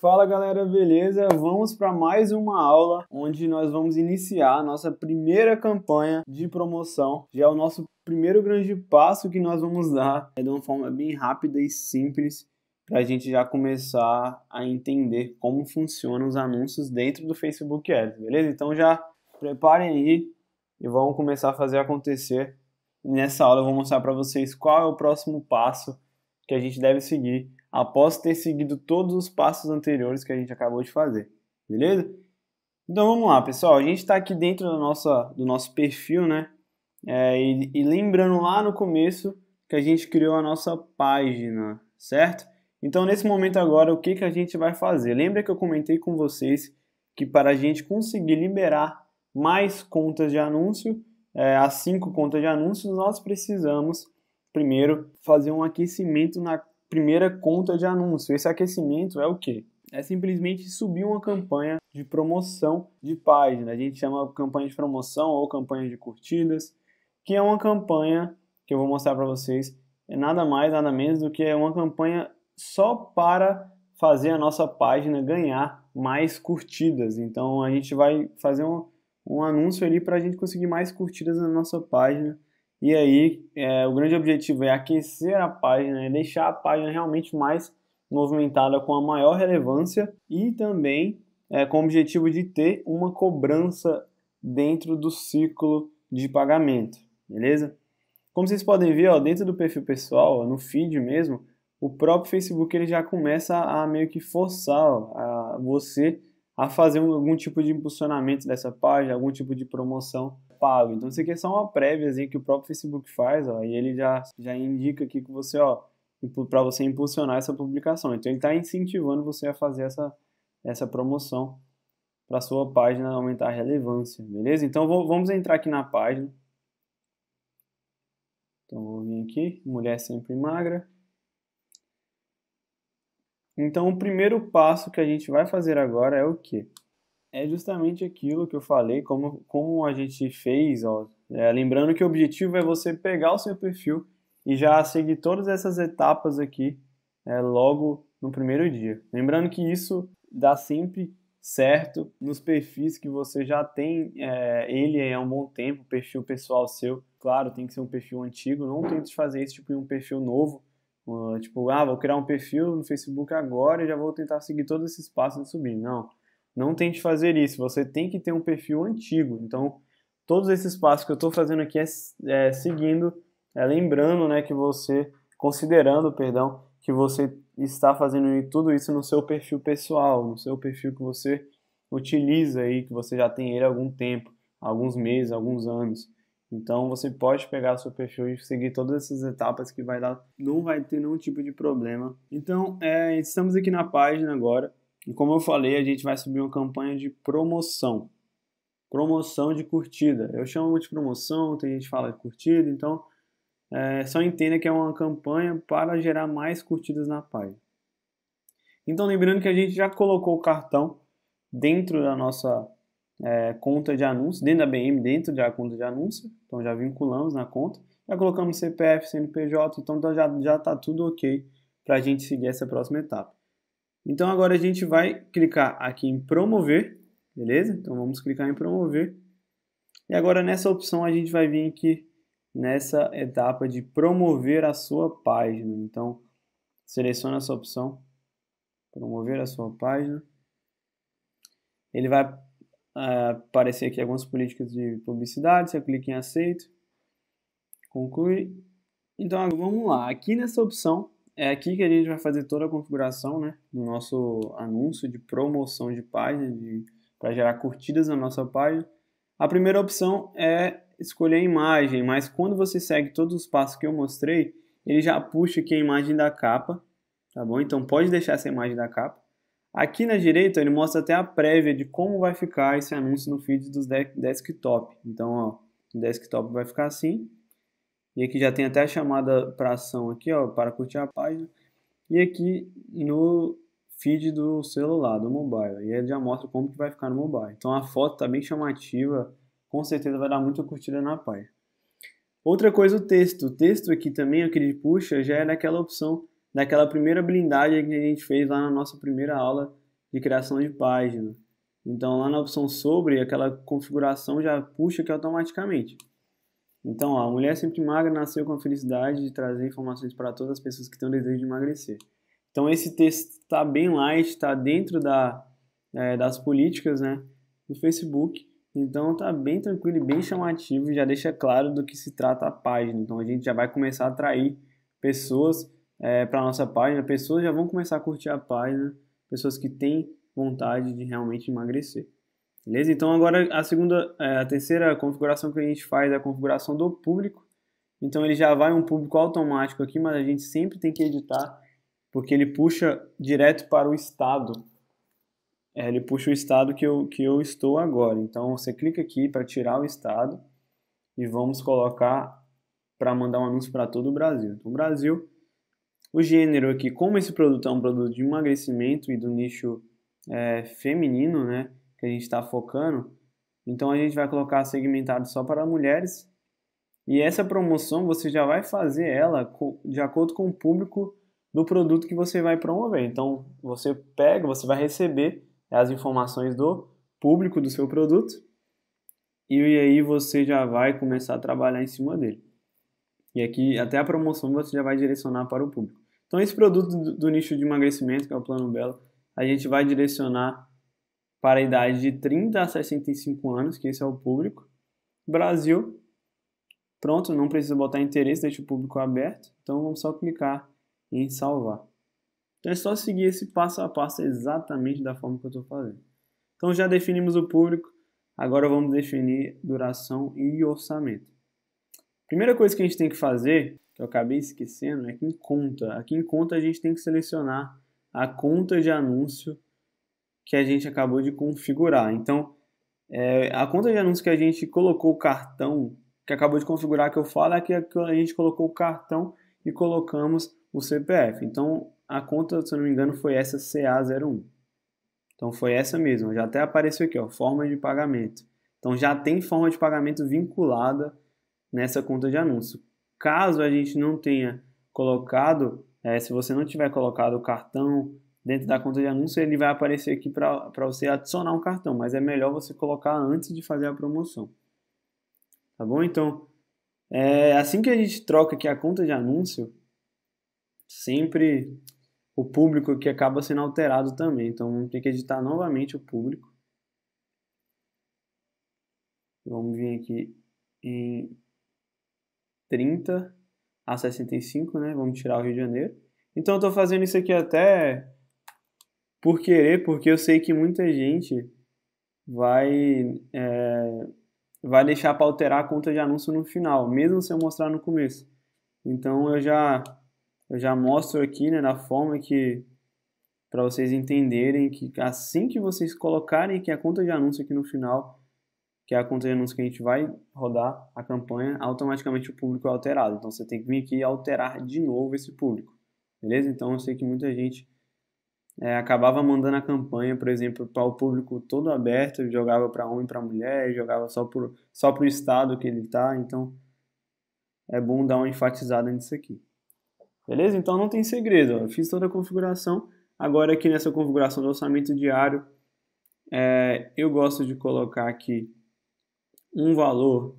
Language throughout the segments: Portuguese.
Fala galera, beleza? Vamos para mais uma aula onde nós vamos iniciar a nossa primeira campanha de promoção. Já é o nosso primeiro grande passo que nós vamos dar é de uma forma bem rápida e simples para a gente já começar a entender como funcionam os anúncios dentro do Facebook Ads, beleza? Então já preparem aí e vamos começar a fazer acontecer. Nessa aula eu vou mostrar para vocês qual é o próximo passo que a gente deve seguir após ter seguido todos os passos anteriores que a gente acabou de fazer, beleza? Então vamos lá, pessoal. A gente está aqui dentro do nosso do nosso perfil, né? É, e, e lembrando lá no começo que a gente criou a nossa página, certo? Então nesse momento agora, o que, que a gente vai fazer? Lembra que eu comentei com vocês que para a gente conseguir liberar mais contas de anúncio, é, as cinco contas de anúncios, nós precisamos primeiro fazer um aquecimento na primeira conta de anúncio. Esse aquecimento é o quê? É simplesmente subir uma campanha de promoção de página. A gente chama campanha de promoção ou campanha de curtidas, que é uma campanha que eu vou mostrar para vocês. É nada mais, nada menos do que é uma campanha só para fazer a nossa página ganhar mais curtidas. Então a gente vai fazer um, um anúncio ali para a gente conseguir mais curtidas na nossa página e aí, é, o grande objetivo é aquecer a página, é deixar a página realmente mais movimentada com a maior relevância e também é, com o objetivo de ter uma cobrança dentro do ciclo de pagamento, beleza? Como vocês podem ver, ó, dentro do perfil pessoal, no feed mesmo, o próprio Facebook ele já começa a meio que forçar ó, a você a fazer algum tipo de impulsionamento dessa página, algum tipo de promoção pago. Então isso aqui é só uma prévia que o próprio Facebook faz, ó, e ele já, já indica aqui que você, ó, para você impulsionar essa publicação. Então ele está incentivando você a fazer essa, essa promoção para sua página aumentar a relevância, beleza? Então vou, vamos entrar aqui na página. Então vou vir aqui, mulher sempre magra. Então o primeiro passo que a gente vai fazer agora é o quê? é justamente aquilo que eu falei, como, como a gente fez. Ó, é, lembrando que o objetivo é você pegar o seu perfil e já seguir todas essas etapas aqui é, logo no primeiro dia. Lembrando que isso dá sempre certo nos perfis que você já tem é, ele há um bom tempo, perfil pessoal seu. Claro, tem que ser um perfil antigo, não tente fazer isso tipo em um perfil novo. Uh, tipo, ah, vou criar um perfil no Facebook agora e já vou tentar seguir todos esses passos de subir. Não não tente fazer isso, você tem que ter um perfil antigo. Então, todos esses passos que eu estou fazendo aqui é, é seguindo, é, lembrando né, que você, considerando, perdão, que você está fazendo tudo isso no seu perfil pessoal, no seu perfil que você utiliza aí, que você já tem ele há algum tempo, alguns meses, alguns anos. Então você pode pegar seu perfil e seguir todas essas etapas que vai dar, não vai ter nenhum tipo de problema. Então é, estamos aqui na página agora. E como eu falei, a gente vai subir uma campanha de promoção. Promoção de curtida. Eu chamo de promoção, tem gente que fala de é curtida, então é, só entenda que é uma campanha para gerar mais curtidas na página. Então, lembrando que a gente já colocou o cartão dentro da nossa é, conta de anúncio, dentro da BM, dentro da conta de anúncio, então já vinculamos na conta, já colocamos CPF, CNPJ, então já está tudo ok para a gente seguir essa próxima etapa. Então agora a gente vai clicar aqui em promover, beleza? Então vamos clicar em promover. E agora nessa opção a gente vai vir aqui nessa etapa de promover a sua página. Então seleciona essa opção, promover a sua página. Ele vai uh, aparecer aqui algumas políticas de publicidade, você clica em aceito, conclui. Então vamos lá, aqui nessa opção é aqui que a gente vai fazer toda a configuração né, do nosso anúncio de promoção de página, para gerar curtidas na nossa página. A primeira opção é escolher a imagem, mas quando você segue todos os passos que eu mostrei, ele já puxa aqui a imagem da capa, tá bom? Então pode deixar essa imagem da capa. Aqui na direita ele mostra até a prévia de como vai ficar esse anúncio no feed dos desktop. Então, ó, o desktop vai ficar assim, e aqui já tem até a chamada para ação aqui, ó, para curtir a página. E aqui no feed do celular, do mobile. E ele já mostra como que vai ficar no mobile. Então a foto está bem chamativa, com certeza vai dar muita curtida na página. Outra coisa, o texto. O texto aqui também, aquele puxa, já é daquela opção, daquela primeira blindagem que a gente fez lá na nossa primeira aula de criação de página. Então lá na opção sobre, aquela configuração já puxa aqui automaticamente. Então, ó, a mulher sempre magra nasceu com a felicidade de trazer informações para todas as pessoas que têm o desejo de emagrecer. Então, esse texto está bem light, está dentro da, é, das políticas né, do Facebook. Então, está bem tranquilo e bem chamativo, já deixa claro do que se trata a página. Então, a gente já vai começar a atrair pessoas é, para a nossa página, pessoas já vão começar a curtir a página, pessoas que têm vontade de realmente emagrecer. Beleza? Então agora a segunda, é, a terceira configuração que a gente faz é a configuração do público. Então ele já vai um público automático aqui, mas a gente sempre tem que editar, porque ele puxa direto para o estado. É, ele puxa o estado que eu, que eu estou agora. Então você clica aqui para tirar o estado e vamos colocar para mandar um anúncio para todo o Brasil. Então Brasil, o gênero aqui, como esse produto é um produto de emagrecimento e do nicho é, feminino, né? que a gente está focando. Então a gente vai colocar segmentado só para mulheres. E essa promoção você já vai fazer ela de acordo com o público do produto que você vai promover. Então você pega, você vai receber as informações do público do seu produto e aí você já vai começar a trabalhar em cima dele. E aqui até a promoção você já vai direcionar para o público. Então esse produto do, nicho de emagrecimento, que é o Plano Belo, a gente vai direcionar para a idade de 30 a 65 anos, que esse é o público. Brasil, pronto, não precisa botar interesse, deixa o público aberto. Então vamos só clicar em salvar. Então é só seguir esse passo a passo exatamente da forma que eu estou fazendo. Então já definimos o público, agora vamos definir duração e orçamento. Primeira coisa que a gente tem que fazer, que eu acabei esquecendo, é que em conta. Aqui em conta a gente tem que selecionar a conta de anúncio que a gente acabou de configurar. Então, é, a conta de anúncio que a gente colocou o cartão, que acabou de configurar, que eu falo, é que a gente colocou o cartão e colocamos o CPF. Então, a conta, se eu não me engano, foi essa CA01. Então, foi essa mesma. Já até apareceu aqui, ó, forma de pagamento. Então, já tem forma de pagamento vinculada nessa conta de anúncio. Caso a gente não tenha colocado, é, se você não tiver colocado o cartão dentro da conta de anúncio, ele vai aparecer aqui para você adicionar um cartão, mas é melhor você colocar antes de fazer a promoção. Tá bom? Então, é, assim que a gente troca aqui a conta de anúncio, sempre o público que acaba sendo alterado também. Então, vamos ter que editar novamente o público. Vamos vir aqui em 30 a 65, né? Vamos tirar o Rio de Janeiro. Então, eu estou fazendo isso aqui até por querer, porque eu sei que muita gente vai é, vai deixar para alterar a conta de anúncio no final, mesmo se eu mostrar no começo. Então eu já eu já mostro aqui né, da forma que para vocês entenderem que assim que vocês colocarem que a conta de anúncio aqui no final, que é a conta de anúncio que a gente vai rodar a campanha, automaticamente o público é alterado. Então você tem que vir aqui e alterar de novo esse público. Beleza? Então eu sei que muita gente é, acabava mandando a campanha, por exemplo, para o público todo aberto, jogava para homem, e para mulher, jogava só para só o estado que ele está, então é bom dar uma enfatizada nisso aqui. Beleza? Então não tem segredo, ó. fiz toda a configuração, agora aqui nessa configuração do orçamento diário, é, eu gosto de colocar aqui um valor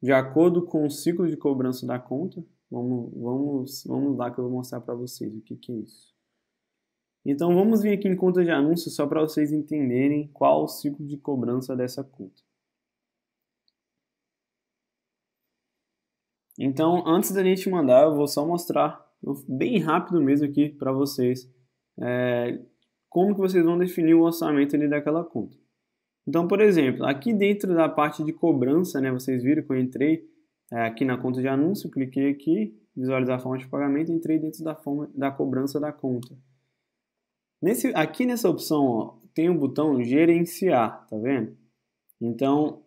de acordo com o ciclo de cobrança da conta. Vamos, vamos, vamos lá que eu vou mostrar para vocês o que, que é isso. Então vamos vir aqui em conta de anúncios só para vocês entenderem qual o ciclo de cobrança dessa conta. Então antes da gente mandar, eu vou só mostrar bem rápido mesmo aqui para vocês é, como que vocês vão definir o orçamento ali daquela conta. Então, por exemplo, aqui dentro da parte de cobrança, né, vocês viram que eu entrei é, aqui na conta de anúncio, cliquei aqui, visualizar a forma de pagamento, entrei dentro da, forma, da cobrança da conta. Nesse, aqui nessa opção ó, tem o um botão gerenciar, tá vendo? Então,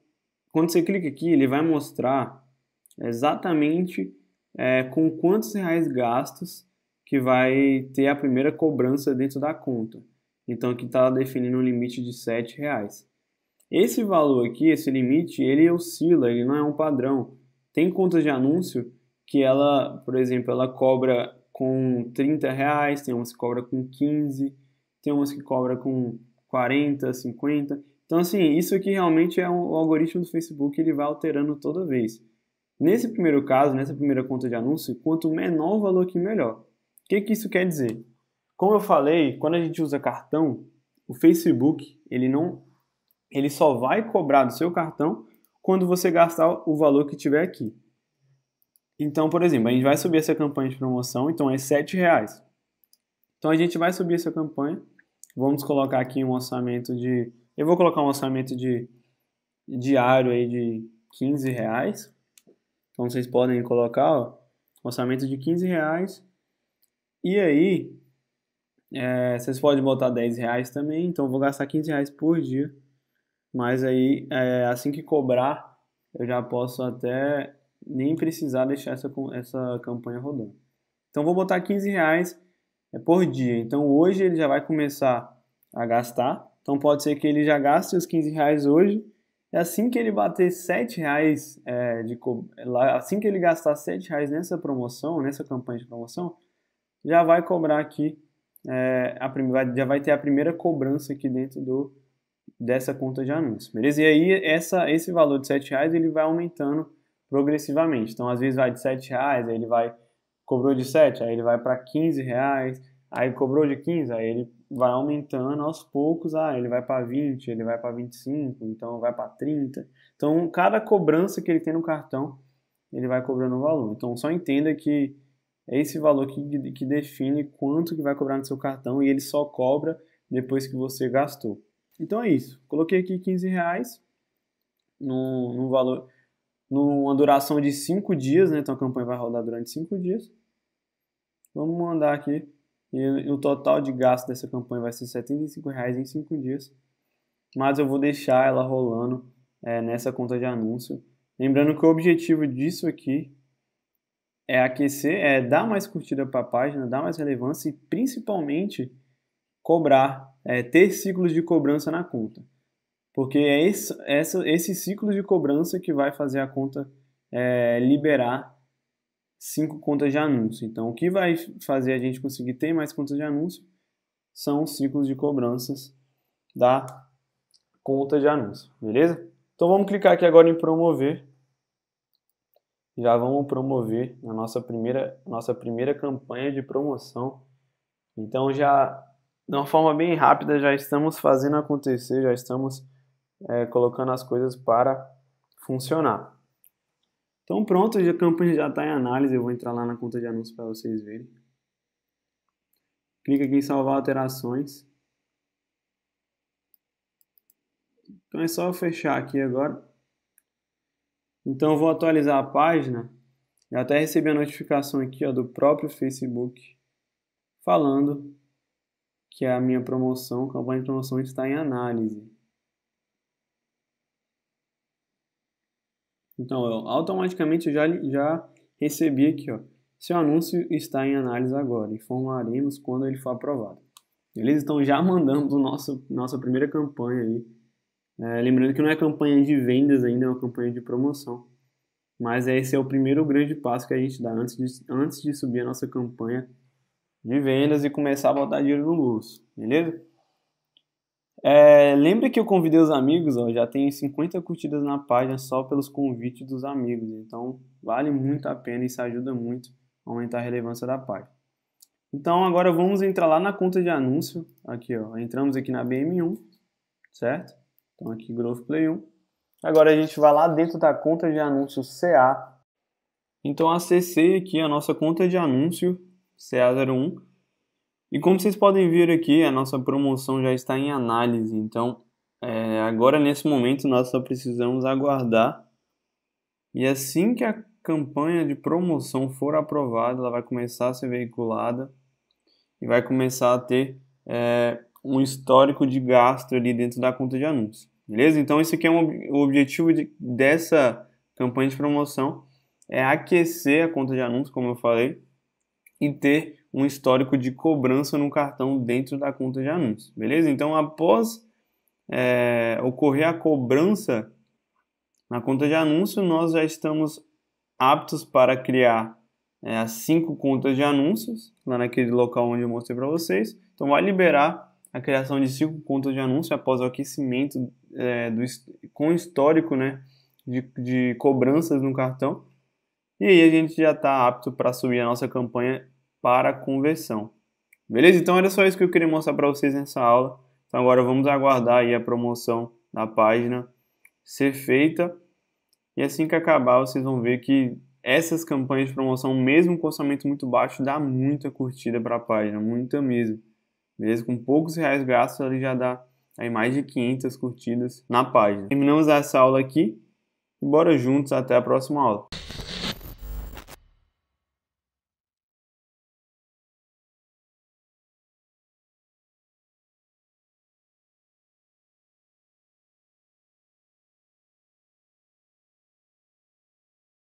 quando você clica aqui, ele vai mostrar exatamente é, com quantos reais gastos que vai ter a primeira cobrança dentro da conta. Então, aqui está definindo um limite de R$ reais. Esse valor aqui, esse limite, ele oscila, ele não é um padrão. Tem contas de anúncio que ela, por exemplo, ela cobra com 30 reais, tem umas que cobra com 15, tem umas que cobra com 40, 50. Então, assim, isso aqui realmente é um, o algoritmo do Facebook, ele vai alterando toda vez. Nesse primeiro caso, nessa primeira conta de anúncio, quanto menor o valor que melhor. O que, que isso quer dizer? Como eu falei, quando a gente usa cartão, o Facebook, ele não ele só vai cobrar do seu cartão quando você gastar o valor que tiver aqui. Então, por exemplo, a gente vai subir essa campanha de promoção, então é R$ reais. Então a gente vai subir essa campanha Vamos colocar aqui um orçamento de. Eu vou colocar um orçamento de diário aí de 15 reais. Então vocês podem colocar, ó, orçamento de 15 reais. E aí, é, vocês podem botar 10 reais também. Então eu vou gastar 15 reais por dia. Mas aí, é, assim que cobrar, eu já posso até nem precisar deixar essa, essa campanha rodando. Então vou botar 15 reais é por dia. Então hoje ele já vai começar a gastar. Então pode ser que ele já gaste os 15 reais hoje. E assim que ele bater 7 reais é, de assim que ele gastar 7 reais nessa promoção, nessa campanha de promoção, já vai cobrar aqui é, a, já vai ter a primeira cobrança aqui dentro do, dessa conta de anúncios, beleza? E aí essa, esse valor de 7 reais ele vai aumentando progressivamente. Então, às vezes vai de 7 reais, aí ele vai cobrou de 7, aí ele vai para 15 reais, aí cobrou de 15, aí ele vai aumentando aos poucos, ah, ele vai para 20, ele vai para 25, então vai para 30. Então, cada cobrança que ele tem no cartão, ele vai cobrando um valor. Então, só entenda que é esse valor que, que define quanto que vai cobrar no seu cartão e ele só cobra depois que você gastou. Então é isso. Coloquei aqui 15 reais no, no valor numa duração de 5 dias, né? Então a campanha vai rodar durante 5 dias. Vamos mandar aqui. E o total de gasto dessa campanha vai ser R$ reais em 5 dias. Mas eu vou deixar ela rolando é, nessa conta de anúncio. Lembrando que o objetivo disso aqui é aquecer, é dar mais curtida para a página, dar mais relevância e principalmente cobrar, é, ter ciclos de cobrança na conta. Porque é esse, essa, esse ciclo de cobrança que vai fazer a conta é, liberar cinco contas de anúncio. Então, o que vai fazer a gente conseguir ter mais contas de anúncio são os ciclos de cobranças da conta de anúncio, beleza? Então, vamos clicar aqui agora em promover. Já vamos promover a nossa primeira, nossa primeira campanha de promoção. Então, já de uma forma bem rápida, já estamos fazendo acontecer, já estamos é, colocando as coisas para funcionar. Então pronto, a campanha já está em análise, eu vou entrar lá na conta de anúncios para vocês verem. Clica aqui em salvar alterações. Então é só fechar aqui agora. Então vou atualizar a página. Eu até recebi a notificação aqui ó, do próprio Facebook falando que a minha promoção, a campanha de promoção está em análise. Então, eu, automaticamente eu já, já recebi aqui, ó. Seu anúncio está em análise agora. Informaremos quando ele for aprovado. Beleza? Então já mandamos o nosso, nossa primeira campanha aí. É, lembrando que não é campanha de vendas ainda, é uma campanha de promoção. Mas esse é o primeiro grande passo que a gente dá antes de, antes de subir a nossa campanha de vendas e começar a botar dinheiro no bolso. Beleza? É, lembra que eu convidei os amigos, ó, já tem 50 curtidas na página só pelos convites dos amigos, então vale muito a pena, isso ajuda muito a aumentar a relevância da página. Então agora vamos entrar lá na conta de anúncio, aqui ó, entramos aqui na BM1, certo? Então aqui Growth Play 1. Agora a gente vai lá dentro da conta de anúncio CA. Então acessei aqui a nossa conta de anúncio CA01 e como vocês podem ver aqui, a nossa promoção já está em análise, então é, agora nesse momento nós só precisamos aguardar. E assim que a campanha de promoção for aprovada, ela vai começar a ser veiculada e vai começar a ter é, um histórico de gasto ali dentro da conta de anúncios. Beleza? Então esse aqui é um, o objetivo de, dessa campanha de promoção é aquecer a conta de anúncios, como eu falei, e ter um histórico de cobrança no cartão dentro da conta de anúncios, beleza? Então, após é, ocorrer a cobrança na conta de anúncio, nós já estamos aptos para criar é, as cinco contas de anúncios, lá naquele local onde eu mostrei para vocês. Então, vai liberar a criação de cinco contas de anúncio após o aquecimento é, do, com histórico né, de, de cobranças no cartão. E aí a gente já está apto para subir a nossa campanha para conversão. Beleza? Então era só isso que eu queria mostrar para vocês nessa aula. Então agora vamos aguardar aí a promoção da página ser feita. E assim que acabar, vocês vão ver que essas campanhas de promoção, mesmo com orçamento muito baixo, dá muita curtida para a página, muita mesmo. Mesmo com poucos reais gastos, ele já dá aí mais de 500 curtidas na página. Terminamos essa aula aqui e bora juntos até a próxima aula.